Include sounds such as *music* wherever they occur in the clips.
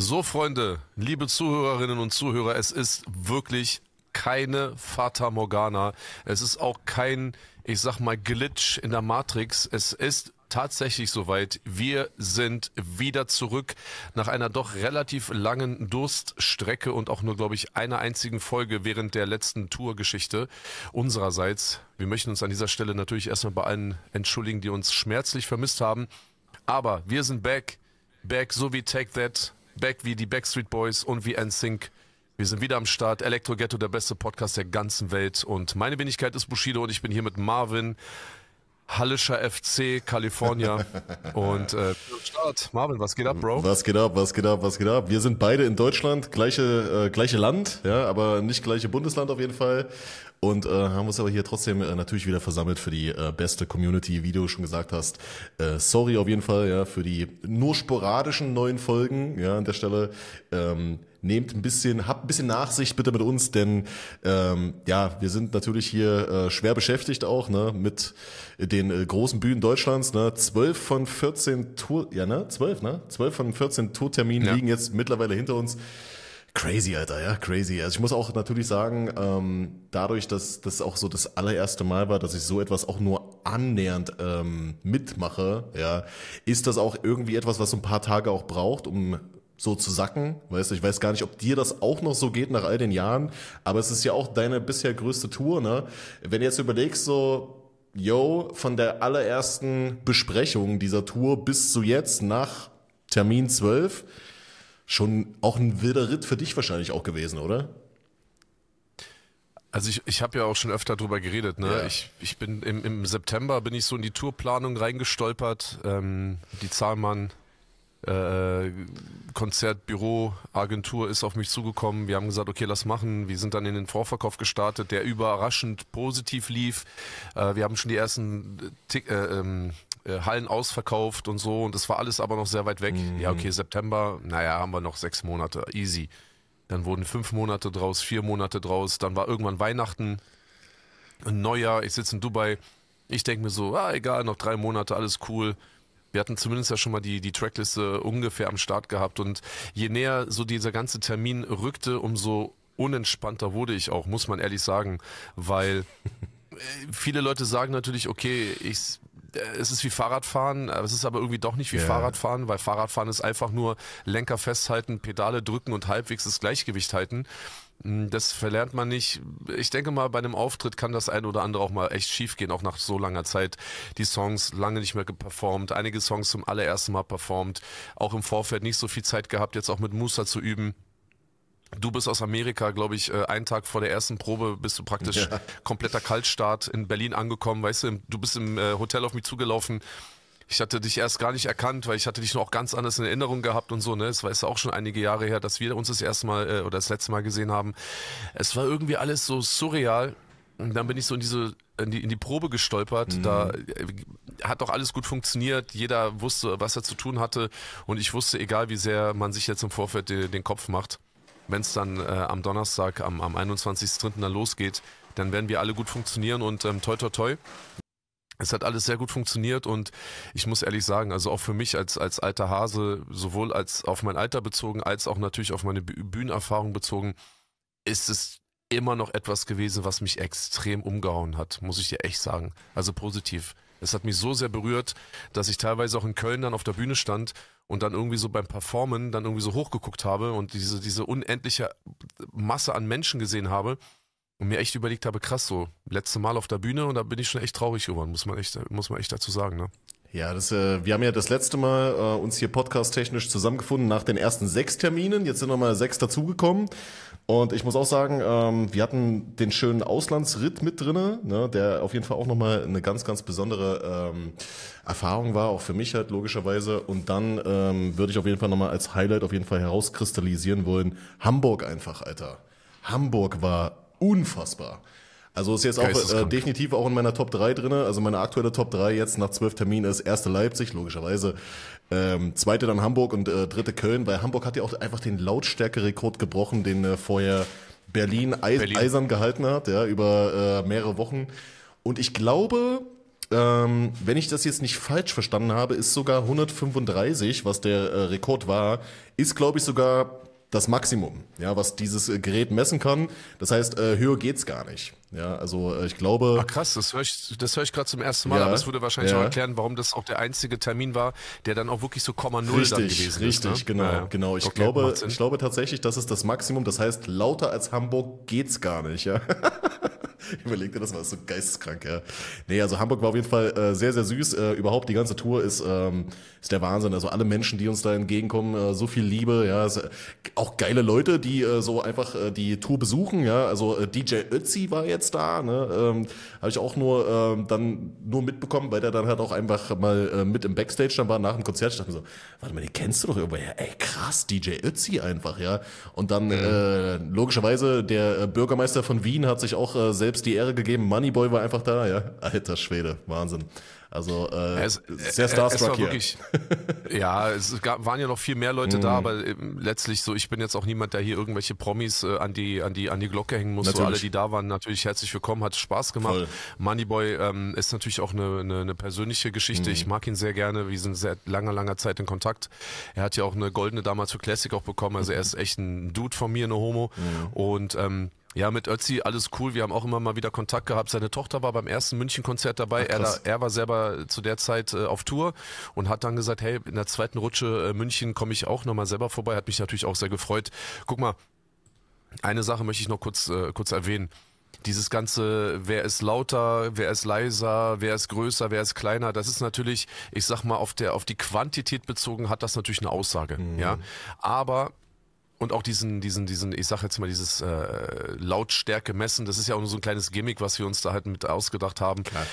So, Freunde, liebe Zuhörerinnen und Zuhörer, es ist wirklich keine Fata Morgana. Es ist auch kein, ich sag mal, Glitch in der Matrix. Es ist tatsächlich soweit. Wir sind wieder zurück nach einer doch relativ langen Durststrecke und auch nur, glaube ich, einer einzigen Folge während der letzten Tourgeschichte unsererseits. Wir möchten uns an dieser Stelle natürlich erstmal bei allen entschuldigen, die uns schmerzlich vermisst haben. Aber wir sind back. Back, so wie Take That back wie die Backstreet Boys und wie NSYNC. Wir sind wieder am Start. Elektro Ghetto, der beste Podcast der ganzen Welt. Und meine Wenigkeit ist Bushido und ich bin hier mit Marvin. Hallischer FC California. *laughs* und äh, Start. Marvin, was geht ab, Bro? Was geht ab, was geht ab, was geht ab? Wir sind beide in Deutschland, gleiche, äh, gleiche Land, ja, aber nicht gleiche Bundesland auf jeden Fall. Und äh, haben uns aber hier trotzdem äh, natürlich wieder versammelt für die äh, beste Community, wie du schon gesagt hast. Äh, sorry auf jeden Fall ja, für die nur sporadischen neuen Folgen ja, an der Stelle. Ähm, nehmt ein bisschen, habt ein bisschen Nachsicht bitte mit uns, denn ähm, ja, wir sind natürlich hier äh, schwer beschäftigt auch, ne, mit den äh, großen Bühnen Deutschlands, ne, 12 von 14 Tour, ja, ne, 12, ne, 12 von 14 Tourterminen ja. liegen jetzt mittlerweile hinter uns. Crazy, Alter, ja, crazy. Also ich muss auch natürlich sagen, ähm, dadurch, dass das auch so das allererste Mal war, dass ich so etwas auch nur annähernd ähm, mitmache, ja, ist das auch irgendwie etwas, was so ein paar Tage auch braucht, um so zu sacken. Weißt du, ich weiß gar nicht, ob dir das auch noch so geht nach all den Jahren, aber es ist ja auch deine bisher größte Tour, ne? Wenn du jetzt überlegst, so, yo, von der allerersten Besprechung dieser Tour bis zu jetzt nach Termin 12, schon auch ein wilder Ritt für dich wahrscheinlich auch gewesen, oder? Also ich, ich habe ja auch schon öfter darüber geredet. Ne? Ja. Ich, ich bin im, im September bin ich so in die Tourplanung reingestolpert. Ähm, die Zahlmann äh, äh, Konzertbüro, Agentur ist auf mich zugekommen. Wir haben gesagt, okay, lass machen. Wir sind dann in den Vorverkauf gestartet, der überraschend positiv lief. Äh, wir haben schon die ersten äh, Tick, äh, ähm, Hallen ausverkauft und so. Und das war alles aber noch sehr weit weg. Mhm. Ja, okay, September, naja, haben wir noch sechs Monate. Easy. Dann wurden fünf Monate draus, vier Monate draus. Dann war irgendwann Weihnachten, ein Neujahr. Ich sitze in Dubai. Ich denke mir so, ah, egal, noch drei Monate, alles cool wir hatten zumindest ja schon mal die, die Trackliste ungefähr am Start gehabt und je näher so dieser ganze Termin rückte, umso unentspannter wurde ich auch, muss man ehrlich sagen, weil äh, viele Leute sagen natürlich, okay, ich, äh, es ist wie Fahrradfahren, es ist aber irgendwie doch nicht wie yeah. Fahrradfahren, weil Fahrradfahren ist einfach nur Lenker festhalten, Pedale drücken und halbwegs das Gleichgewicht halten. Hm, das verlernt man nicht. Ich denke mal, bei einem Auftritt kann das ein oder andere auch mal echt schief gehen, auch nach so langer Zeit. Die Songs lange nicht mehr geperformt, einige Songs zum allerersten Mal performt, auch im Vorfeld nicht so viel Zeit gehabt, jetzt auch mit Musa zu üben. Du bist aus Amerika, glaube ich, äh, einen Tag vor der ersten Probe bist du praktisch ja. kompletter Kaltstart in Berlin angekommen, weißt du, du bist im äh, Hotel auf mich zugelaufen ich hatte dich erst gar nicht erkannt, weil ich hatte dich noch auch ganz anders in Erinnerung gehabt und so, ne? Es war ja auch schon einige Jahre her, dass wir uns das erste Mal äh, oder das letzte Mal gesehen haben. Es war irgendwie alles so surreal. Und dann bin ich so in diese in die, in die Probe gestolpert. Mhm. Da äh, hat doch alles gut funktioniert. Jeder wusste, was er zu tun hatte. Und ich wusste, egal wie sehr man sich jetzt im Vorfeld den, den Kopf macht, wenn es dann äh, am Donnerstag, am, am 21.03. dann losgeht, dann werden wir alle gut funktionieren und ähm, toi toi toi es hat alles sehr gut funktioniert und ich muss ehrlich sagen, also auch für mich als, als alter Hase, sowohl als auf mein Alter bezogen, als auch natürlich auf meine Bühnenerfahrung bezogen, ist es immer noch etwas gewesen, was mich extrem umgehauen hat, muss ich dir echt sagen. Also positiv. Es hat mich so sehr berührt, dass ich teilweise auch in Köln dann auf der Bühne stand und dann irgendwie so beim Performen dann irgendwie so hochgeguckt habe und diese, diese unendliche Masse an Menschen gesehen habe und mir echt überlegt habe, krass so, letzte Mal auf der Bühne und da bin ich schon echt traurig geworden, muss man echt, muss man echt dazu sagen, ne? Ja, das, äh, wir haben ja das letzte Mal äh, uns hier podcast-technisch zusammengefunden nach den ersten sechs Terminen. Jetzt sind nochmal sechs dazugekommen. Und ich muss auch sagen, ähm, wir hatten den schönen Auslandsritt mit drinne, ne, der auf jeden Fall auch nochmal eine ganz, ganz besondere ähm, Erfahrung war, auch für mich halt logischerweise. Und dann ähm, würde ich auf jeden Fall nochmal als Highlight auf jeden Fall herauskristallisieren wollen, Hamburg einfach, Alter. Hamburg war unfassbar. Also ist jetzt auch äh, definitiv auch in meiner Top 3 drin. Also meine aktuelle Top 3 jetzt nach zwölf Terminen ist erste Leipzig, logischerweise. Ähm, zweite dann Hamburg und äh, dritte Köln, weil Hamburg hat ja auch einfach den Lautstärkerekord gebrochen, den äh, vorher Berlin, Eis Berlin. eisern gehalten hat, ja, über äh, mehrere Wochen. Und ich glaube, ähm, wenn ich das jetzt nicht falsch verstanden habe, ist sogar 135, was der äh, Rekord war, ist glaube ich sogar das Maximum, ja, was dieses äh, Gerät messen kann. Das heißt, äh, höher geht's gar nicht. Ja, also äh, ich glaube. Ach krass, das höre ich, das höre ich gerade zum ersten Mal, ja, aber es würde wahrscheinlich ja. auch erklären, warum das auch der einzige Termin war, der dann auch wirklich so Komma Null richtig, gewesen richtig, ist. Richtig, ne? genau, ja, genau. Ich okay, glaube, ich glaube tatsächlich, das ist das Maximum. Das heißt, lauter als Hamburg geht's gar nicht, ja. *laughs* *laughs* Überleg dir das mal, ist so geisteskrank, ja. Nee, also Hamburg war auf jeden Fall äh, sehr, sehr süß. Äh, überhaupt die ganze Tour ist, ähm, ist der Wahnsinn. Also alle Menschen, die uns da entgegenkommen, äh, so viel Liebe, ja. Ist, äh, auch geile Leute, die äh, so einfach äh, die Tour besuchen, ja. Also äh, DJ Ötzi war jetzt da, ne. Ähm, Habe ich auch nur ähm, dann nur mitbekommen, weil der dann halt auch einfach mal äh, mit im Backstage dann war nach dem Konzert. Ich dachte mir so, warte mal, den kennst du doch irgendwoher. Ja, ey, krass, DJ Ötzi einfach, ja. Und dann mhm. logischerweise der äh, Bürgermeister von Wien hat sich auch äh, selbst Phillips die Ehre gegeben. Moneyboy war einfach da, ja. Alter Schwede, Wahnsinn. Also äh, es, sehr äh, Starstruck hier. Wirklich, ja, es gab, waren ja noch viel mehr Leute mm. da, aber ähm, letztlich so, ich bin jetzt auch niemand, der hier irgendwelche Promis äh, an, die, an, die, an die Glocke hängen muss. So alle, die da waren, natürlich herzlich willkommen, hat Spaß gemacht. Moneyboy ähm, ist natürlich auch eine, eine, eine persönliche Geschichte. Mm. Ich mhm. mag ihn sehr gerne, wir sind seit langer, langer Zeit in Kontakt. Er hat ja auch eine goldene damals für Classic auch bekommen, also er *laughs* ist echt ein Dude von mir, eine Homo. Mm. Und ähm, ja, mit Ötzi alles cool. Wir haben auch immer mal wieder Kontakt gehabt. Seine Tochter war beim ersten München-Konzert dabei. Ach, er, er, war selber äh, zu der Zeit äh, auf Tour und hat dann gesagt, hey, in der zweiten Rutsche äh, München komme ich auch nochmal selber vorbei. Hat mich natürlich auch sehr gefreut. Guck mal, eine Sache möchte ich noch kurz, äh, kurz erwähnen dieses ganze, wer ist lauter, wer ist leiser, wer ist größer, wer ist kleiner, das ist natürlich, ich sag mal, auf der, auf die Quantität bezogen hat das natürlich eine Aussage, mhm. ja. Aber und auch diesen, diesen, diesen, ich sag jetzt mal dieses äh, Lautstärke messen, das ist ja auch nur so ein kleines Gimmick, was wir uns da halt mit ausgedacht haben. Klar.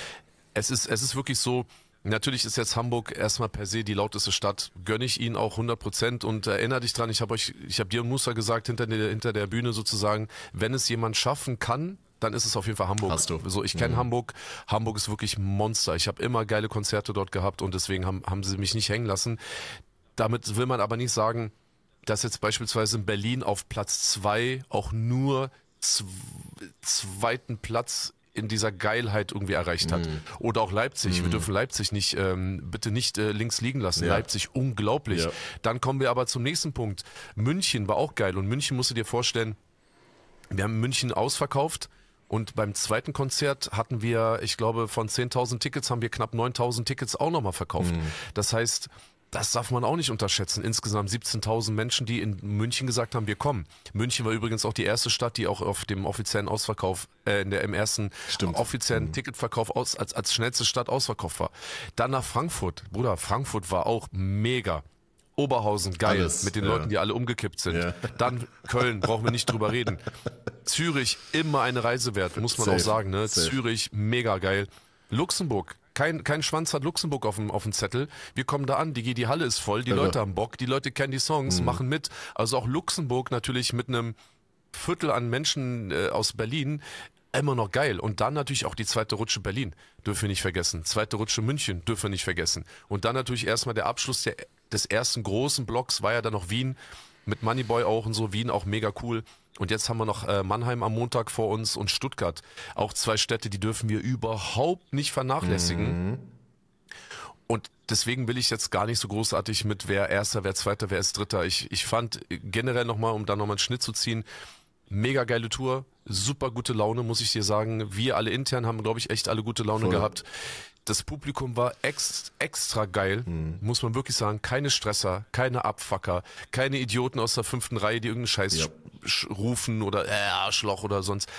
Es ist, es ist wirklich so, Natürlich ist jetzt Hamburg erstmal per se die lauteste Stadt. Gönne ich Ihnen auch 100 Prozent und erinnere dich dran, ich habe euch, ich habe dir und Musa gesagt, hinter der, hinter der Bühne sozusagen, wenn es jemand schaffen kann, dann ist es auf jeden Fall Hamburg. Hast du. So, ich kenne mhm. Hamburg. Hamburg ist wirklich Monster. Ich habe immer geile Konzerte dort gehabt und deswegen haben, haben sie mich nicht hängen lassen. Damit will man aber nicht sagen, dass jetzt beispielsweise in Berlin auf Platz 2 auch nur zweiten Platz in dieser Geilheit irgendwie erreicht hat. Mm. Oder auch Leipzig. Mm. Wir mhm. dürfen Leipzig nicht, ähm, bitte nicht äh, links liegen lassen. Ja. Leipzig, unglaublich. Ja. Dann kommen wir aber zum nächsten Punkt. München war auch geil. Und München musst du dir vorstellen, wir haben München ausverkauft. Und beim zweiten Konzert hatten wir, ich glaube, von 10.000 Tickets haben wir knapp 9.000 Tickets auch nochmal verkauft. Mm. Das heißt, das darf man auch nicht unterschätzen. Insgesamt 17.000 Menschen, die in München gesagt haben, wir kommen. München war übrigens auch die erste Stadt, die auch auf dem offiziellen Ausverkauf, äh, in der, im ersten Stimmt. offiziellen mhm. Ticketverkauf aus, als, als schnellste Stadt ausverkauft war. Dann nach Frankfurt. Bruder, Frankfurt war auch mega. Oberhausen, geil, Alles, mit den ja. Leuten, die alle umgekippt sind. Ja. Dann Köln, brauchen wir nicht drüber reden. Zürich, immer eine Reise wert, muss man Safe. auch sagen. Ne? Zürich, mega geil. Luxemburg, kein, kein Schwanz hat Luxemburg auf dem, auf dem Zettel. Wir kommen da an, die, die Halle ist voll, die Irre. Also. Leute haben Bock, die Leute kennen die Songs, mhm. machen mit. Also auch Luxemburg natürlich mit einem Viertel an Menschen äh, aus Berlin immer noch geil. Und dann natürlich auch die zweite Rutsche Berlin, dürfen wir nicht vergessen. Zweite Rutsche München, dürfen wir nicht vergessen. Und dann natürlich erstmal der Abschluss der, des ersten großen Blocks war ja dann noch Wien, mit Moneyboy auch und so, Wien auch mega cool. Und jetzt haben wir noch äh, Mannheim am Montag vor uns und Stuttgart. Auch zwei Städte, die dürfen wir überhaupt nicht vernachlässigen. Mhm. Und deswegen will ich jetzt gar nicht so großartig mit wer erster, wer zweiter, wer ist dritter. Ich, ich fand generell nochmal, um da nochmal einen Schnitt zu ziehen, mega geile Tour, super gute Laune, muss ich dir sagen. Wir alle intern haben, glaube ich, echt alle gute Laune Voll. gehabt. Das Publikum war ex, extra geil, mhm. muss man wirklich sagen. Keine Stresser, keine Abfucker, keine Idioten aus der fünften Reihe, die irgendeinen Scheiß ja rufen oder äh, Arschloch oder sonst.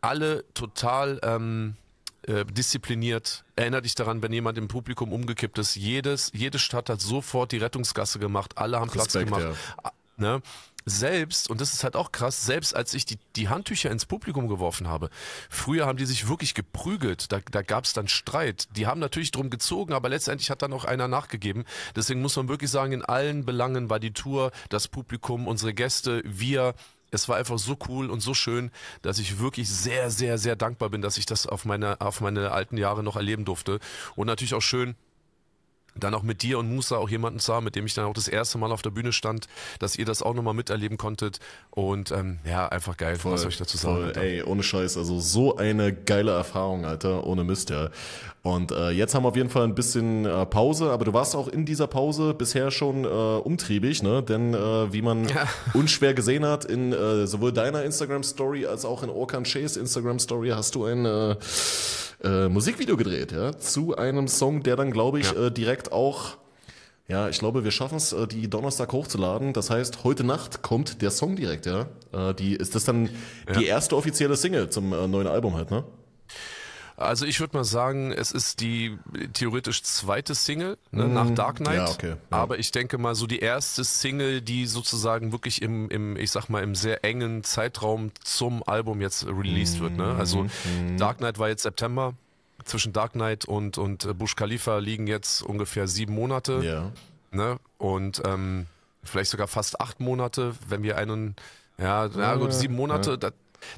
Alle total ähm, äh, diszipliniert. Erinner dich daran, wenn jemand im Publikum umgekippt ist. Jedes, jede Stadt hat sofort die Rettungsgasse gemacht. Alle haben Respekt, Platz gemacht. Ja. Ah, ne? selbst, und das ist halt auch krass, selbst als ich die, die Handtücher ins Publikum geworfen habe, früher haben die sich wirklich geprügelt, da, da gab es dann Streit. Die haben natürlich drum gezogen, aber letztendlich hat dann auch einer nachgegeben. Deswegen muss man wirklich sagen, in allen Belangen war die Tour, das Publikum, unsere Gäste, wir es war einfach so cool und so schön, dass ich wirklich sehr, sehr, sehr dankbar bin, dass ich das auf meine, auf meine alten Jahre noch erleben durfte. Und natürlich auch schön, dann auch mit dir und Musa auch jemanden sah, mit dem ich dann auch das erste Mal auf der Bühne stand, dass ihr das auch nochmal miterleben konntet. Und ähm, ja, einfach geil, voll, was soll ich dazu sagen? Voll, ey, ohne Scheiß, also so eine geile Erfahrung, Alter, ohne Mist, ja. Und äh, jetzt haben wir auf jeden Fall ein bisschen äh, Pause, aber du warst auch in dieser Pause bisher schon äh, umtriebig, ne? Denn äh, wie man ja. *laughs* unschwer gesehen hat, in äh, sowohl deiner Instagram-Story als auch in Orkan Shays Instagram-Story hast du ein äh, Musikvideo gedreht, ja, zu einem Song, der dann, glaube ich, ja. direkt sagt auch, ja, ich glaube, wir schaffen es, äh, die Donnerstag hochzuladen. Das heißt, heute Nacht kommt der Song direkt, ja. Äh, die, ist das dann ja. die erste offizielle Single zum äh, neuen Album halt, ne? Also ich würde mal sagen, es ist die theoretisch zweite Single ne, mhm. nach Dark Knight. Ja, okay. ja. Aber ich denke mal, so die erste Single, die sozusagen wirklich im, im, ich sag mal, im sehr engen Zeitraum zum Album jetzt released mhm. wird. Ne? Mhm. Also mhm. Dark Knight war jetzt September, zwischen Dark Knight und, und äh, Bush Khalifa liegen jetzt ungefähr sieben Monate. Ja. Ne? Und ähm, vielleicht sogar fast acht Monate, wenn wir einen, ja, ja gut, sieben Monate, ja. da,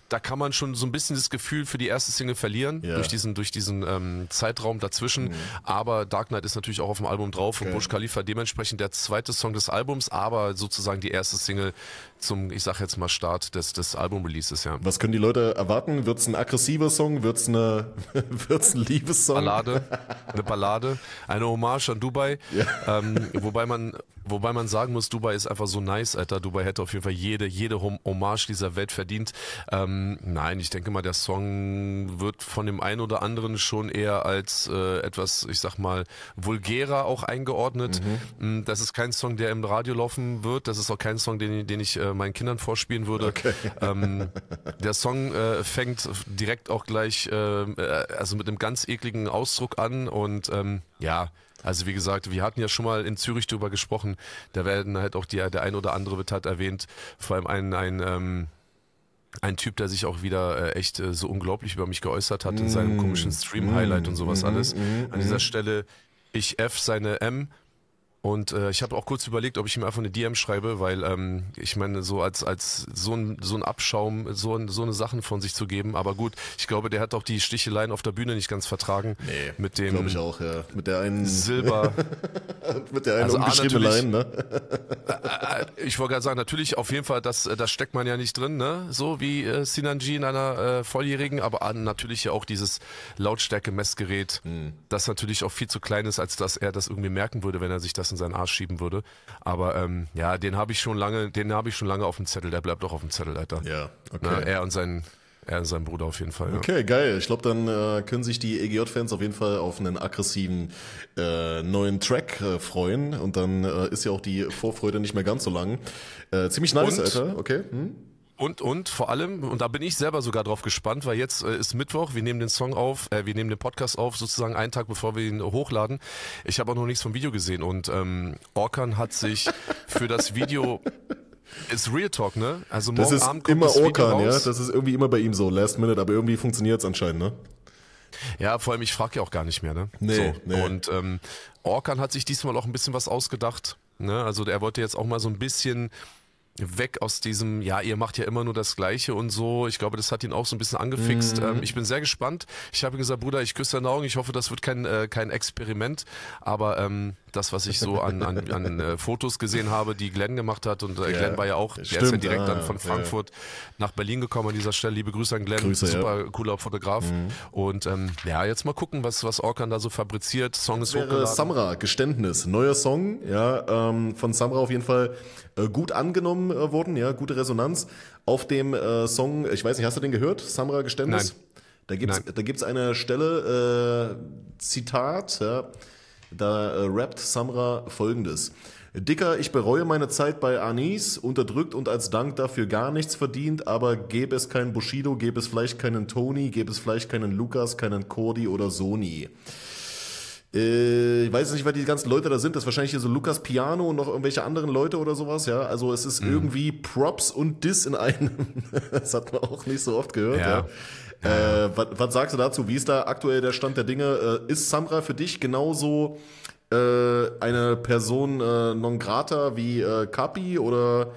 da kann man schon so ein bisschen das Gefühl für die erste Single verlieren, ja. durch diesen, durch diesen ähm, Zeitraum dazwischen. Mhm. Aber Dark Knight ist natürlich auch auf dem Album drauf okay. und Bush Khalifa dementsprechend der zweite Song des Albums, aber sozusagen die erste Single zum, ich sag jetzt mal, Start des, des Album-Releases, ja. Was können die Leute erwarten? Wird es ein aggressiver Song? Wird es eine, *laughs* wird's ein Liebessong? Ballade, eine Ballade, eine Hommage an Dubai. Ja. Ähm, wobei, man, wobei man sagen muss, Dubai ist einfach so nice, Alter. Dubai hätte auf jeden Fall jede, jede Hommage dieser Welt verdient. Ähm, nein, ich denke mal, der Song wird von dem einen oder anderen schon eher als äh, etwas, ich sag mal, vulgärer auch eingeordnet. Mhm. Mm, das ist kein Song, der im Radio laufen wird. Das ist auch kein Song, den, den ich äh, äh, meinen Kindern vorspielen würde. Okay. *laughs* Ähm, der Song äh, fängt direkt auch gleich, äh, äh, also mit einem ganz ekligen Ausdruck an und ähm, ja, also wie gesagt, wir hatten ja schon mal in Zürich darüber gesprochen, da werden halt auch die, der ein oder andere wird halt erwähnt, vor allem ein, ein ähm, ein Typ, der sich auch wieder äh, echt äh, so unglaublich über mich geäußert hat in seinem mm. komischen Stream-Highlight mm. und sowas mm. alles. An dieser Stelle, ich F seine M, und äh, ich habe auch kurz überlegt, ob ich ihm einfach eine DM schreibe, weil ähm, ich meine, so als als so ein so ein Abschaum, so ein, so eine Sachen von sich zu geben. Aber gut, ich glaube, der hat auch die Sticheleien auf der Bühne nicht ganz vertragen. Nee, mit dem glaube ich auch, ja. Mit der einen Silber, *laughs* mit der einen also ungeschriebenen Line, ne? *laughs* Äh, äh, ich wollte gerade sagen, natürlich auf jeden Fall, das äh, das steckt man ja nicht drin, ne? So wie äh, Sinanji in einer äh, volljährigen, aber äh, natürlich ja auch dieses Lautstärke-Messgerät, mhm. das natürlich auch viel zu klein ist, als dass er das irgendwie merken würde, wenn er sich das in seinen Arsch schieben würde. Aber ähm, ja, den habe ich schon lange, den habe ich schon lange auf dem Zettel. Der bleibt doch auf dem Zettel, Alter. Ja, okay. Na, er und sein er und sein Bruder auf jeden Fall. Ja. Okay, geil. Ich glaube, dann äh, können sich die EGJ-Fans auf jeden Fall auf einen aggressiven äh, neuen Track äh, freuen. Und dann äh, ist ja auch die Vorfreude nicht mehr ganz so lang. Äh, ziemlich nice, und? Alter. Okay. Hm? Und, und vor allem, und da bin ich selber sogar drauf gespannt, weil jetzt äh, ist Mittwoch, wir nehmen den Song auf, äh, wir nehmen den Podcast auf, sozusagen einen Tag bevor wir ihn hochladen. Ich habe auch noch nichts vom Video gesehen und ähm, Orkan hat sich für das Video ist Real Talk, ne? Also morgen das ist Abend kommt immer das Video Orkan, raus. ja. Das ist irgendwie immer bei ihm so, Last Minute, aber irgendwie funktioniert es anscheinend, ne? Ja, vor allem ich frage ja auch gar nicht mehr, ne? Nee, so. nee. Und ähm, Orkan hat sich diesmal auch ein bisschen was ausgedacht, ne? Also er wollte jetzt auch mal so ein bisschen weg aus diesem, ja, ihr macht ja immer nur das Gleiche und so. Ich glaube, das hat ihn auch so ein bisschen angefixt. Mhm. Ähm, ich bin sehr gespannt. Ich habe gesagt, Bruder, ich küsse deine Augen. Ich hoffe, das wird kein, äh, kein Experiment. Aber ähm, das, was ich so an, an, an äh, Fotos gesehen habe, die Glenn gemacht hat, und äh, ja, Glenn war ja auch, stimmt, der ist ja direkt ah, dann von Frankfurt ja. nach Berlin gekommen an dieser Stelle. Liebe Grüße an Glenn, Grüße, super ja. cooler Fotograf. Mhm. Und ähm, ja, jetzt mal gucken, was, was Orkan da so fabriziert. Song ist hochgeladen. Samra, Geständnis, neuer Song, ja, ähm, von Samra auf jeden Fall äh, gut angenommen äh, wurden, ja, gute Resonanz. Auf dem äh, Song, ich weiß nicht, hast du den gehört? Samra Geständnis? Nein. Da gibt es eine Stelle, äh, Zitat, ja, da äh, rappt Samra folgendes. Dicker, ich bereue meine Zeit bei Anis, unterdrückt und als Dank dafür gar nichts verdient, aber gäbe es keinen Bushido, gäbe es vielleicht keinen Tony, gäbe es vielleicht keinen Lukas, keinen Cordy oder Sony. Äh, ich weiß nicht, wer die ganzen Leute da sind. Das ist wahrscheinlich hier so Lukas Piano und noch irgendwelche anderen Leute oder sowas. Ja, also es ist mhm. irgendwie Props und Dis in einem. *laughs* das hat man auch nicht so oft gehört. Ja. ja. ja. Äh, was, was sagst du dazu? Wie ist da aktuell der Stand der Dinge? Äh, ist Samra für dich genauso äh, eine Person äh, non grata wie äh, Kapi oder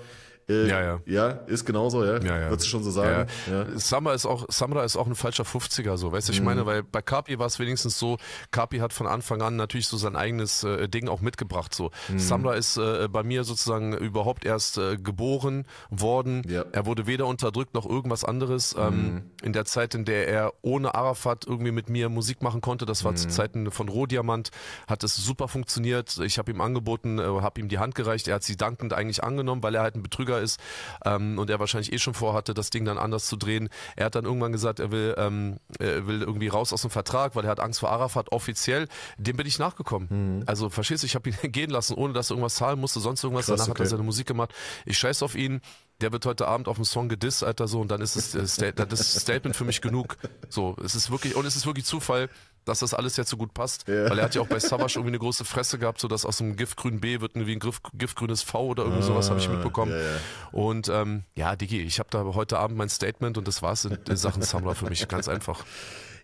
äh, ja, ja. Ja, ist genauso, ja. ja, ja. Würdest du schon so sagen. Ja. ja. Samra ist auch, Samra ist auch ein falscher 50er, so, weißt du, ich mhm. meine, weil bei Kapi war es wenigstens so, Kapi hat von Anfang an natürlich so sein eigenes äh, Ding auch mitgebracht, so. Mhm. Samra ist äh, bei mir sozusagen überhaupt erst äh, geboren worden. Ja. Er wurde weder unterdrückt noch irgendwas anderes. Mhm. Ähm, in der Zeit, in der er ohne Arafat irgendwie mit mir Musik machen konnte, das war zu mhm. Zeiten von Rohdiamant, hat es super funktioniert. Ich habe ihm angeboten, äh, habe ihm die Hand gereicht. Er hat sie dankend eigentlich angenommen, weil er halt ein Betrüger ruhiger ist ähm, und er wahrscheinlich eh schon vorhatte, das Ding dann anders zu drehen. Er hat dann irgendwann gesagt, er will, ähm, er will irgendwie raus aus dem Vertrag, weil er hat Angst vor Arafat offiziell. Dem bin ich nachgekommen. Mhm. Also verstehst du, ich habe ihn *laughs* gehen lassen, ohne dass er irgendwas zahlen musste, sonst irgendwas. Krass, Danach okay. hat er seine Musik gemacht. Ich scheiß auf ihn der wird heute Abend auf dem Song gedisst, Alter, so, und dann ist es äh, das Statement für mich genug. So, es ist wirklich, und es ist wirklich Zufall, dass das alles jetzt so gut passt, ja. weil er hat ja auch bei Savage irgendwie eine große Fresse gehabt, so dass aus einem giftgrünen B wird irgendwie ein giftgrünes V oder irgendwie sowas, habe ich ah, mitbekommen. Ja, ja. Und ähm, ja, Digi, ich habe da heute Abend mein Statement und das war's in, in Sachen Sammler für mich, ganz einfach.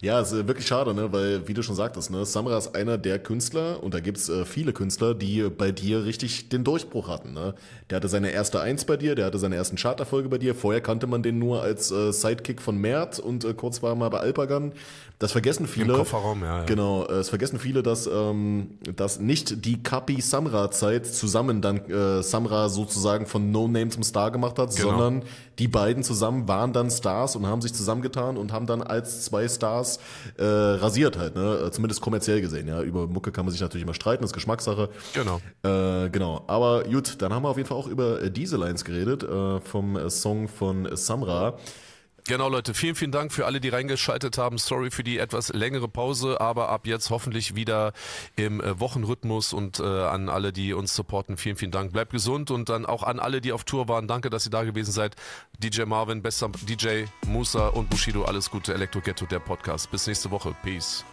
Ja, ist wirklich schade, ne? weil, wie du schon sagtest, ne? Samra ist einer der Künstler, und da gibt's äh, viele Künstler, die bei dir richtig den Durchbruch hatten. Ne? Der hatte seine erste Eins bei dir, der hatte seine ersten Charterfolge bei dir. Vorher kannte man den nur als äh, Sidekick von Mert und äh, kurz war er mal bei Alpagan. Das vergessen viele. Im Kofferraum, ja. ja. Genau, äh, es vergessen viele, dass, ähm, dass nicht die Kapi-Samra-Zeit zusammen dann äh, Samra sozusagen von No Name zum Star gemacht hat, genau. sondern die beiden zusammen waren dann Stars und haben sich zusammengetan und haben dann als zwei Stars krass äh, rasiert halt, ne? Äh, zumindest kommerziell gesehen, ja. Über Mucke kann man sich natürlich immer streiten, das ist Geschmackssache. Genau. Äh, genau. Aber gut, dann haben wir auf jeden Fall auch über Lines geredet, äh, vom Song von Samra. Genau, Leute, vielen, vielen Dank für alle, die reingeschaltet haben. Sorry für die etwas längere Pause, aber ab jetzt hoffentlich wieder im äh, Wochenrhythmus und äh, an alle, die uns supporten, vielen, vielen Dank. Bleibt gesund und dann auch an alle, die auf Tour waren. Danke, dass ihr da gewesen seid. DJ Marvin, bester DJ Musa und Bushido, alles Gute, Elektro Ghetto, der Podcast. Bis nächste Woche. Peace.